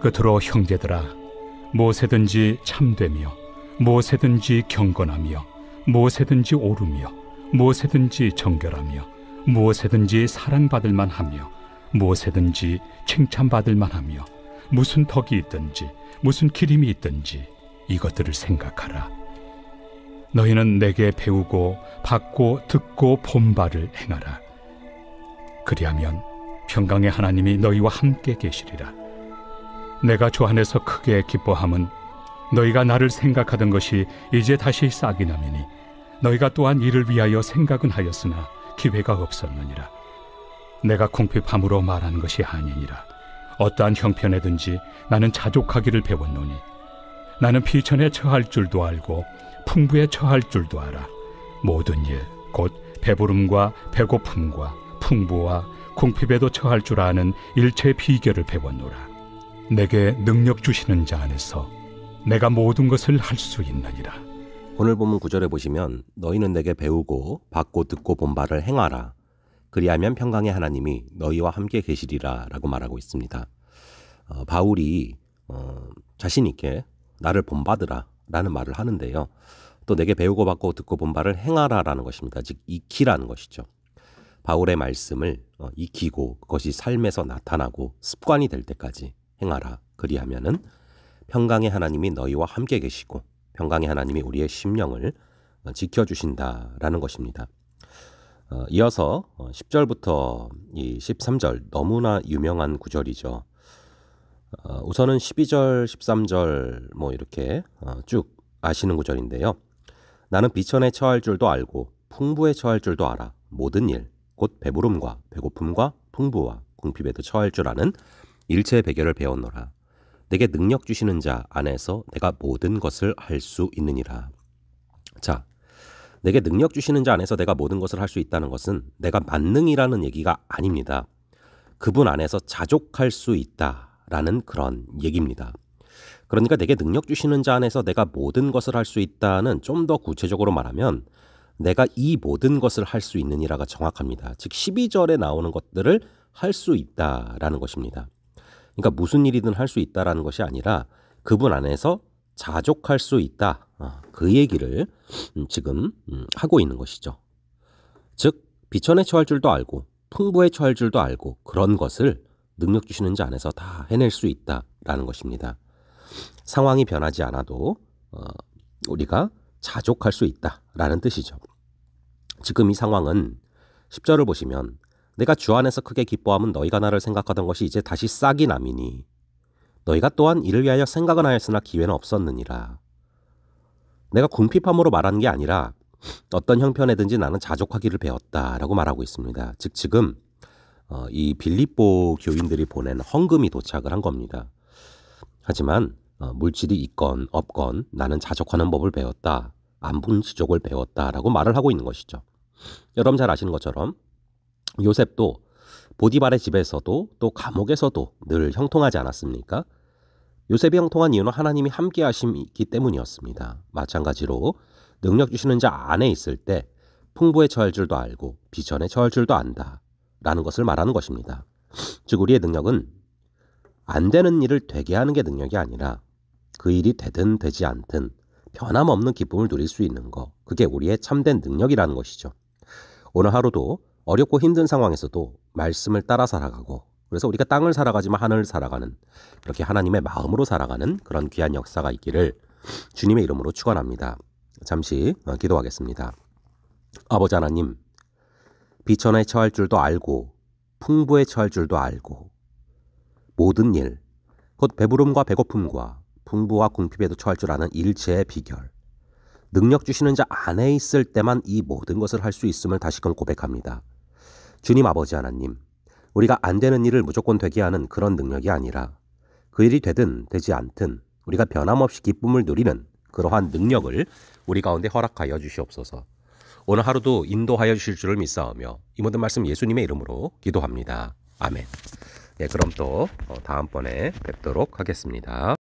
끝으로 형제들아 무엇에든지 참되며 무엇에든지 경건하며 무엇에든지 오르며 무엇에든지 정결하며 무엇에든지 사랑받을 만하며 무엇에든지 칭찬받을 만하며 무슨 덕이 있든지 무슨 기림이 있든지 이것들을 생각하라 너희는 내게 배우고 받고 듣고 본바를 행하라 그리하면 평강의 하나님이 너희와 함께 계시리라 내가 주 안에서 크게 기뻐함은 너희가 나를 생각하던 것이 이제 다시 싹이 남이니 너희가 또한 이를 위하여 생각은 하였으나 기회가 없었느니라 내가 궁핍함으로 말한 것이 아니니라 어떠한 형편에든지 나는 자족하기를 배웠노니 나는 피천에 처할 줄도 알고 풍부에 처할 줄도 알아 모든 일 곧 배부름과 배고픔과 풍부와 궁핍에도 처할 줄 아는 일체 비결을 배웠노라 내게 능력 주시는 자 안에서 내가 모든 것을 할 수 있느니라. 오늘 보문 구절에 보시면 너희는 내게 배우고 받고 듣고 본 바를 행하라. 그리하면 평강의 하나님이 너희와 함께 계시리라라고 말하고 있습니다. 어, 바울이 어, 자신 있게 나를 본받으라라는 말을 하는데요. 또 내게 배우고 받고 듣고 본 바를 행하라라는 것입니다. 즉 익히라는 것이죠. 바울의 말씀을 어, 익히고 그것이 삶에서 나타나고 습관이 될 때까지 행하라. 그리하면은 평강의 하나님이 너희와 함께 계시고 평강의 하나님이 우리의 심령을 어, 지켜주신다라는 것입니다. 어, 이어서 10절부터 어, 이 13절 너무나 유명한 구절이죠. 우선은 12절, 13절 뭐 이렇게 쭉 아시는 구절인데요. 나는 비천에 처할 줄도 알고 풍부에 처할 줄도 알아. 모든 일, 곧 배부름과 배고픔과 풍부와 궁핍에도 처할 줄 아는 일체 의 배결을 배웠노라. 내게 능력 주시는 자 안에서 내가 모든 것을 할 수 있느니라. 자, 내게 능력 주시는 자 안에서 내가 모든 것을 할 수 있다는 것은 내가 만능이라는 얘기가 아닙니다. 그분 안에서 자족할 수 있다라는 그런 얘기입니다. 그러니까 내게 능력 주시는 자 안에서 내가 모든 것을 할 수 있다는 좀 더 구체적으로 말하면 내가 이 모든 것을 할 수 있느니라가 정확합니다. 즉 12절에 나오는 것들을 할 수 있다라는 것입니다. 그러니까 무슨 일이든 할 수 있다라는 것이 아니라 그분 안에서 자족할 수 있다. 아, 그 얘기를 음, 지금 음, 하고 있는 것이죠. 즉, 비천에 처할 줄도 알고, 풍부에 처할 줄도 알고, 그런 것을 능력 주시는 자 안에서 다 해낼 수 있다라는 것입니다. 상황이 변하지 않아도 어, 우리가 자족할 수 있다라는 뜻이죠. 지금 이 상황은 10절을 보시면 내가 주 안에서 크게 기뻐함은 너희가 나를 생각하던 것이 이제 다시 싹이 남이니 너희가 또한 이를 위하여 생각은 하였으나 기회는 없었느니라. 내가 궁핍함으로 말하는 게 아니라 어떤 형편에든지 나는 자족하기를 배웠다라고 말하고 있습니다. 즉 지금 어, 이 빌립보 교인들이 보낸 헌금이 도착을 한 겁니다. 하지만 어, 물질이 있건 없건 나는 자족하는 법을 배웠다. 안분 지족을 배웠다라고 말을 하고 있는 것이죠. 여러분 잘 아시는 것처럼 요셉도 보디발의 집에서도 또 감옥에서도 늘 형통하지 않았습니까? 요셉이 형통한 이유는 하나님이 함께 하심이기 때문이었습니다. 마찬가지로 능력 주시는 자 안에 있을 때 풍부에 처할 줄도 알고 비전에 처할 줄도 안다. 라는 것을 말하는 것입니다. 즉, 우리의 능력은 안 되는 일을 되게 하는 게 능력이 아니라 그 일이 되든 되지 않든 변함없는 기쁨을 누릴 수 있는 거. 그게 우리의 참된 능력이라는 것이죠. 오늘 하루도 어렵고 힘든 상황에서도 말씀을 따라 살아가고 그래서 우리가 땅을 살아가지만 하늘을 살아가는 이렇게 하나님의 마음으로 살아가는 그런 귀한 역사가 있기를 주님의 이름으로 축원합니다. 잠시 어, 기도하겠습니다. 아버지 하나님, 비천에 처할 줄도 알고 풍부에 처할 줄도 알고 모든 일, 곧 배부름과 배고픔과 풍부와 궁핍에도 처할 줄 아는 일체의 비결, 능력 주시는 자 안에 있을 때만 이 모든 것을 할 수 있음을 다시금 고백합니다. 주님 아버지 하나님, 우리가 안 되는 일을 무조건 되게 하는 그런 능력이 아니라 그 일이 되든 되지 않든 우리가 변함없이 기쁨을 누리는 그러한 능력을 우리 가운데 허락하여 주시옵소서. 오늘 하루도 인도하여 주실 줄을 믿사오며 이 모든 말씀 예수님의 이름으로 기도합니다. 아멘. 예, 그럼 또 어, 다음번에 뵙도록 하겠습니다.